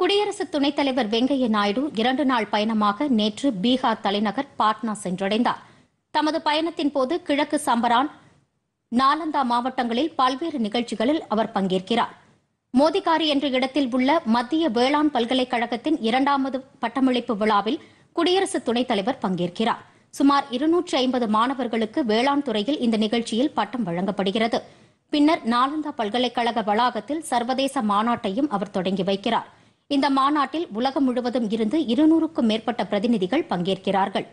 குடியரசு துணைத் தலைவர் வெங்கையா நாயுடு இரண்டு நாள் பயணமாக நேற்று பீகார் தலைநகர் பாட்னா சென்றடைந்தார் தமது பயணத்தின் போது கிழக்கு சம்பரான் நாலந்தா மாவட்டங்களில் பல்வேறு நிகழ்ச்சிகளில் அவர் பங்கேற்கிறார் மோதிகாரி என்ற இடத்தில் உள்ள மத்திய வேளாண் பல்கலைக்கழகத்தின் இரண்டாவது பட்டமளிப்பு விழாவில் குடியரசு துணைத் தலைவர் பங்கேற்கிறார் சுமார் இருநூற்றி ஐம்பது மாணவர்களுக்கு வேளாண் துறையில் இந்த நிகழ்ச்சியில் பட்டம் வழங்கப்படுகிறது பின்னர் நாலந்தா பல்கலைக்கழக வளாகத்தில் சர்வதேச மாநாட்டையும் அவர் தொடங்கி வைக்கிறார் இந்த மாநாட்டில் உலகம் முழுவதும் இருந்து இருநூறுக்கும் மேற்பட்ட பிரதிநிதிகள் பங்கேற்கிறார்கள்